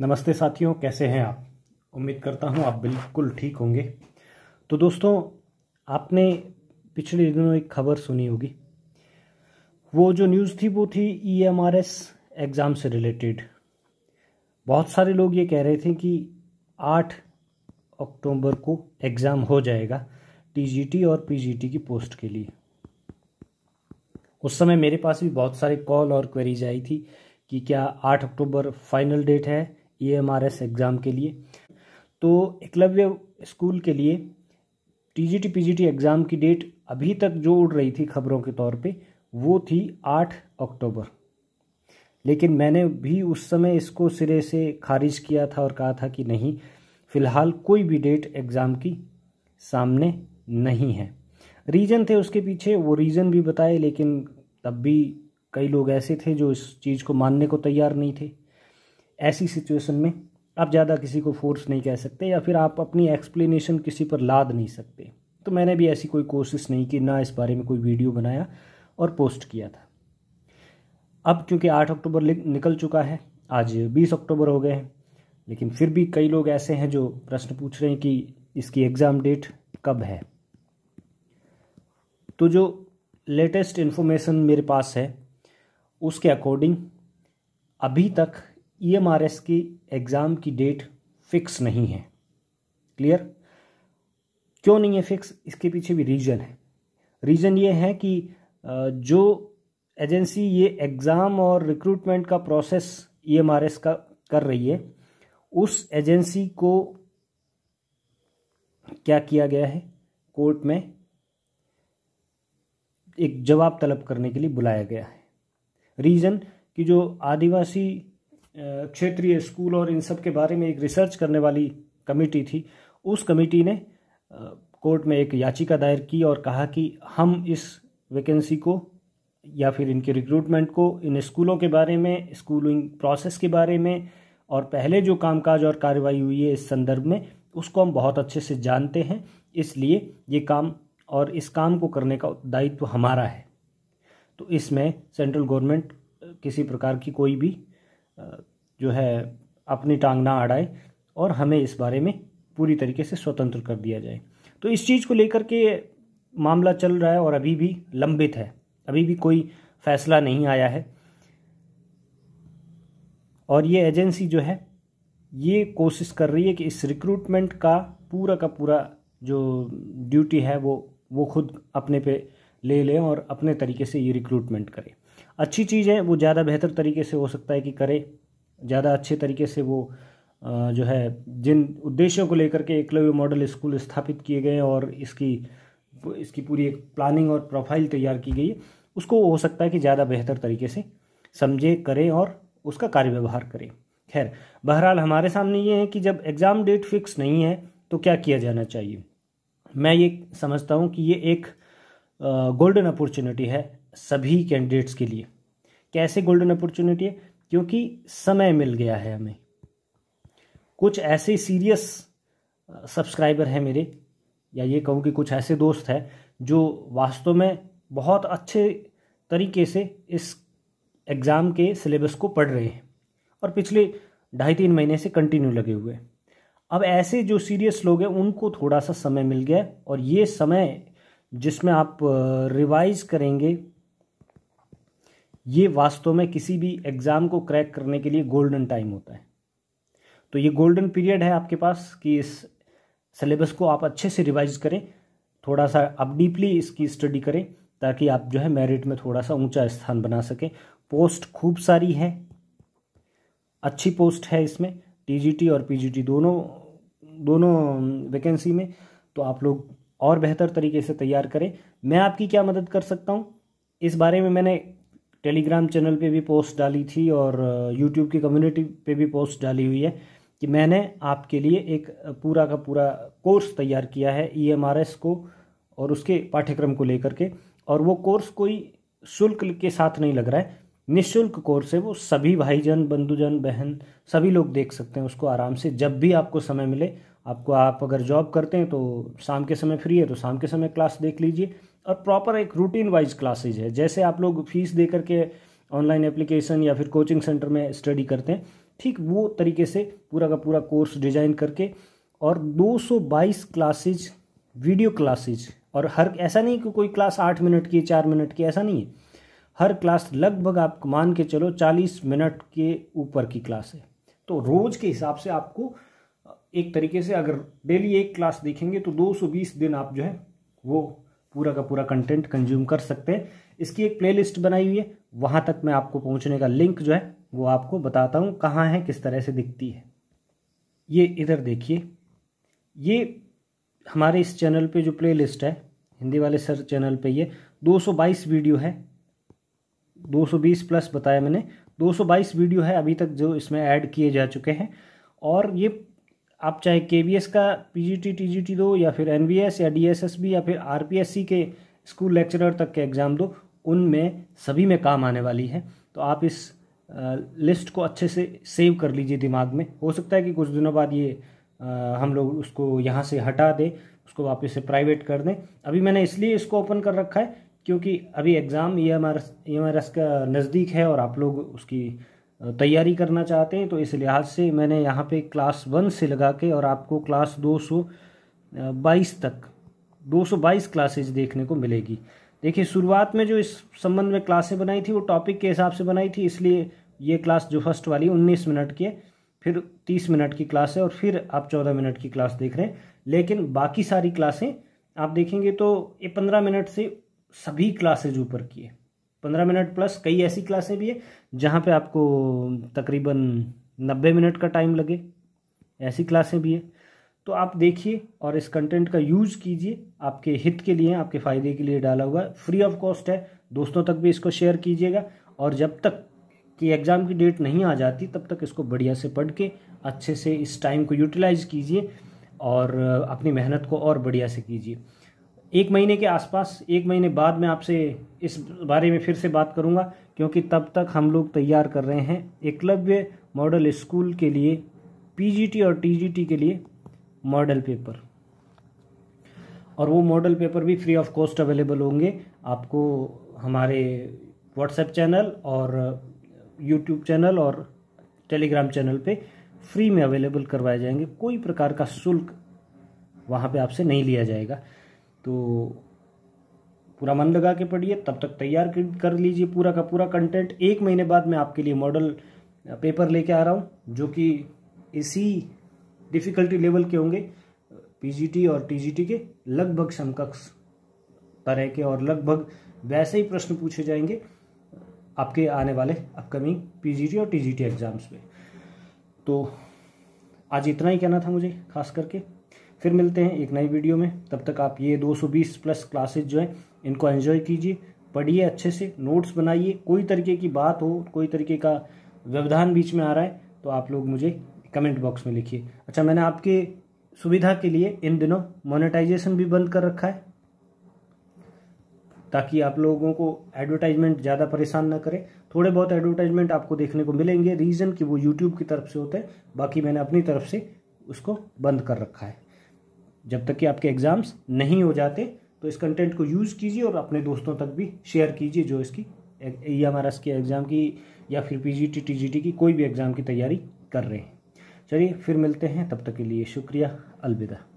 नमस्ते साथियों कैसे हैं आप उम्मीद करता हूं आप बिल्कुल ठीक होंगे तो दोस्तों आपने पिछले दिनों एक खबर सुनी होगी वो जो न्यूज़ थी वो थी E e M R S exam से रिलेटेड बहुत सारे लोग ये कह रहे थे कि आठ अक्टूबर को एग्ज़ाम हो जाएगा टी जी टी और पी जी टी की पोस्ट के लिए उस समय मेरे पास भी बहुत सारे कॉल और क्वेरीज आई थी कि क्या आठ अक्टूबर फाइनल डेट है E M R S exam के लिए तो एकलव्य स्कूल के लिए T G T P G T exam की डेट अभी तक जो उड़ रही थी खबरों के तौर पे वो थी आठ अक्टूबर लेकिन मैंने भी उस समय इसको सिरे से खारिज किया था और कहा था कि नहीं फ़िलहाल कोई भी डेट एग्ज़ाम की सामने नहीं है रीज़न थे उसके पीछे वो रीज़न भी बताए लेकिन तब भी कई लोग ऐसे थे जो इस चीज़ को मानने को तैयार नहीं थे ऐसी सिचुएशन में आप ज़्यादा किसी को फोर्स नहीं कह सकते या फिर आप अपनी एक्सप्लेनेशन किसी पर लाद नहीं सकते तो मैंने भी ऐसी कोई कोशिश नहीं की ना इस बारे में कोई वीडियो बनाया और पोस्ट किया था अब क्योंकि आठ अक्टूबर निकल चुका है आज बीस अक्टूबर हो गए हैं लेकिन फिर भी कई लोग ऐसे हैं जो प्रश्न पूछ रहे हैं कि इसकी एग्ज़ाम डेट कब है तो जो लेटेस्ट इन्फॉर्मेशन मेरे पास है उसके अकॉर्डिंग अभी तक ईएमआरएस e की एग्ज़ाम की डेट फिक्स नहीं है क्लियर क्यों नहीं है फिक्स इसके पीछे भी रीज़न है रीज़न ये है कि जो एजेंसी ये एग्ज़ाम और रिक्रूटमेंट का प्रोसेस ईएमआरएस e का कर रही है उस एजेंसी को क्या किया गया है कोर्ट में एक जवाब तलब करने के लिए बुलाया गया है रीज़न कि जो आदिवासी क्षेत्रीय स्कूल और इन सब के बारे में एक रिसर्च करने वाली कमेटी थी उस कमेटी ने कोर्ट में एक याचिका दायर की और कहा कि हम इस वैकेंसी को या फिर इनके रिक्रूटमेंट को इन स्कूलों के बारे में स्कूलिंग प्रोसेस के बारे में और पहले जो कामकाज और कार्रवाई हुई है इस संदर्भ में उसको हम बहुत अच्छे से जानते हैं इसलिए ये काम और इस काम को करने का दायित्व तो हमारा है तो इसमें सेंट्रल गवर्नमेंट किसी प्रकार की कोई भी जो है अपनी टांग ना अड़ाए और हमें इस बारे में पूरी तरीके से स्वतंत्र कर दिया जाए तो इस चीज़ को लेकर के मामला चल रहा है और अभी भी लंबित है अभी भी कोई फैसला नहीं आया है और ये एजेंसी जो है ये कोशिश कर रही है कि इस रिक्रूटमेंट का पूरा का पूरा जो ड्यूटी है वो वो खुद अपने पे ले लें और अपने तरीके से ये रिक्रूटमेंट करें अच्छी चीज़ है वो ज़्यादा बेहतर तरीके से हो सकता है कि करें ज़्यादा अच्छे तरीके से वो जो है जिन उद्देश्यों को लेकर के एकलव्य मॉडल स्कूल स्थापित किए गए और इसकी इसकी पूरी एक प्लानिंग और प्रोफाइल तैयार की गई उसको हो सकता है कि ज़्यादा बेहतर तरीके से समझे करें और उसका कार्य व्यवहार करें खैर बहरहाल हमारे सामने ये है कि जब एग्ज़ाम डेट फिक्स नहीं है तो क्या किया जाना चाहिए मैं ये समझता हूँ कि ये एक गोल्डन अपॉर्चुनिटी है सभी कैंडिडेट्स के लिए कैसे गोल्डन अपॉर्चुनिटी है क्योंकि समय मिल गया है हमें कुछ ऐसे सीरियस सब्सक्राइबर हैं मेरे या ये कहूँ कि कुछ ऐसे दोस्त हैं जो वास्तव में बहुत अच्छे तरीके से इस एग्ज़ाम के सिलेबस को पढ़ रहे हैं और पिछले ढाई तीन महीने से कंटिन्यू लगे हुए हैं अब ऐसे जो सीरियस लोग हैं उनको थोड़ा सा समय मिल गया और ये समय जिसमें आप रिवाइज करेंगे ये वास्तव में किसी भी एग्ज़ाम को क्रैक करने के लिए गोल्डन टाइम होता है तो ये गोल्डन पीरियड है आपके पास कि इस सिलेबस को आप अच्छे से रिवाइज करें थोड़ा सा आप डीपली इसकी स्टडी करें ताकि आप जो है मेरिट में थोड़ा सा ऊंचा स्थान बना सकें पोस्ट खूब सारी है अच्छी पोस्ट है इसमें टीजीटी और पीजीटी दोनों दोनों वैकेंसी में तो आप लोग और बेहतर तरीके से तैयार करें मैं आपकी क्या मदद कर सकता हूँ इस बारे में मैंने टेलीग्राम चैनल पे भी पोस्ट डाली थी और यूट्यूब की कम्युनिटी पे भी पोस्ट डाली हुई है कि मैंने आपके लिए एक पूरा का पूरा कोर्स तैयार किया है एस e को और उसके पाठ्यक्रम को लेकर के और वो कोर्स कोई शुल्क के साथ नहीं लग रहा है निःशुल्क कोर्स है वो सभी भाईजन बंधुजन बहन सभी लोग देख सकते हैं उसको आराम से जब भी आपको समय मिले आपको आप अगर जॉब करते हैं तो शाम के समय फ्री है तो शाम के समय क्लास देख लीजिए और प्रॉपर एक रूटीन वाइज क्लासेज है जैसे आप लोग फीस दे करके ऑनलाइन एप्लीकेशन या फिर कोचिंग सेंटर में स्टडी करते हैं ठीक वो तरीके से पूरा का पूरा कोर्स डिजाइन करके और 222 क्लासेज वीडियो क्लासेज और हर ऐसा नहीं कि कोई क्लास आठ मिनट की चार मिनट की ऐसा नहीं है हर क्लास लगभग आप मान के चलो चालीस मिनट के ऊपर की क्लास है तो रोज़ के हिसाब से आपको एक तरीके से अगर डेली एक क्लास देखेंगे तो 220 दिन आप जो है वो पूरा का पूरा कंटेंट कंज्यूम कर सकते हैं इसकी एक प्लेलिस्ट बनाई हुई है वहाँ तक मैं आपको पहुँचने का लिंक जो है वो आपको बताता हूँ कहाँ है किस तरह से दिखती है ये इधर देखिए ये हमारे इस चैनल पे जो प्लेलिस्ट है हिंदी वाले सर चैनल पे ये 222 वीडियो है 220 प्लस बताया मैंने 222 वीडियो है अभी तक जो इसमें ऐड किए जा चुके हैं और ये आप चाहे के एस का P G T T G T दो या फिर एन बी एस या डी एस एस बी या फिर आर पी एस सी के स्कूल लेक्चरर तक के एग्ज़ाम दो उनमें सभी में काम आने वाली है तो आप इस लिस्ट को अच्छे से सेव कर लीजिए दिमाग में हो सकता है कि कुछ दिनों बाद ये हम लोग उसको यहाँ से हटा दें उसको वापस से प्राइवेट कर दें अभी मैंने इसलिए इसको ओपन कर रखा है क्योंकि अभी एग्ज़ाम ई एम आर का नज़दीक है और आप लोग उसकी तैयारी करना चाहते हैं तो इस लिहाज से मैंने यहाँ पे क्लास वन से लगा के और आपको क्लास दो सौ बाईस तक दो सौ बाईस क्लासेज देखने को मिलेगी देखिए शुरुआत में जो इस संबंध में क्लासें बनाई थी वो टॉपिक के हिसाब से बनाई थी इसलिए ये क्लास जो फर्स्ट वाली उन्नीस मिनट की है फिर तीस मिनट की क्लास है और फिर आप चौदह मिनट की क्लास देख रहे हैं लेकिन बाकी सारी क्लासें आप देखेंगे तो ये पंद्रह मिनट से सभी क्लासेज ऊपर की है पंद्रह मिनट प्लस कई ऐसी क्लासें भी है जहाँ पे आपको तकरीबन नब्बे मिनट का टाइम लगे ऐसी क्लासें भी है तो आप देखिए और इस कंटेंट का यूज़ कीजिए आपके हित के लिए आपके फ़ायदे के लिए डाला हुआ है फ्री ऑफ कॉस्ट है दोस्तों तक भी इसको शेयर कीजिएगा और जब तक कि एग्ज़ाम की डेट नहीं आ जाती तब तक इसको बढ़िया से पढ़ के अच्छे से इस टाइम को यूटिलाइज़ कीजिए और अपनी मेहनत को और बढ़िया से कीजिए एक महीने के आसपास एक महीने बाद में आपसे इस बारे में फिर से बात करूंगा क्योंकि तब तक हम लोग तैयार कर रहे हैं एकलव्य मॉडल स्कूल के लिए पीजीटी और टीजीटी के लिए मॉडल पेपर और वो मॉडल पेपर भी फ्री ऑफ कॉस्ट अवेलेबल होंगे आपको हमारे व्हाट्सएप चैनल और यूट्यूब चैनल और टेलीग्राम चैनल पे फ्री में अवेलेबल करवाए जाएंगे कोई प्रकार का शुल्क वहाँ पे आपसे नहीं लिया जाएगा तो पूरा मन लगा के पढ़िए तब तक तैयार कर लीजिए पूरा का पूरा कंटेंट एक महीने बाद मैं आपके लिए मॉडल पेपर लेके आ रहा हूँ जो कि इसी डिफ़िकल्टी लेवल के होंगे पीजीटी और टीजीटी के लगभग समकक्ष तरह के और लगभग वैसे ही प्रश्न पूछे जाएंगे आपके आने वाले अपकमिंग पीजीटी और टीजीटी एग्ज़ाम्स में तो आज इतना ही कहना था मुझे खास करके फिर मिलते हैं एक नई वीडियो में तब तक आप ये 220 प्लस क्लासेज जो हैं इनको एन्जॉय कीजिए पढ़िए अच्छे से नोट्स बनाइए कोई तरीके की बात हो कोई तरीके का व्यवधान बीच में आ रहा है तो आप लोग मुझे कमेंट बॉक्स में लिखिए अच्छा मैंने आपके सुविधा के लिए इन दिनों मोनेटाइजेशन भी बंद कर रखा है ताकि आप लोगों को एडवर्टाइजमेंट ज़्यादा परेशान ना करें थोड़े बहुत एडवर्टाइजमेंट आपको देखने को मिलेंगे रीज़न कि वो यूट्यूब की तरफ से होते हैं बाकी मैंने अपनी तरफ से उसको बंद कर रखा है जब तक कि आपके एग्ज़ाम्स नहीं हो जाते तो इस कंटेंट को यूज़ कीजिए और अपने दोस्तों तक भी शेयर कीजिए जो इसकी आर एस के एग्ज़ाम की या फिर P G T T G T की कोई भी एग्ज़ाम की तैयारी कर रहे हैं चलिए फिर मिलते हैं तब तक के लिए शुक्रिया अलविदा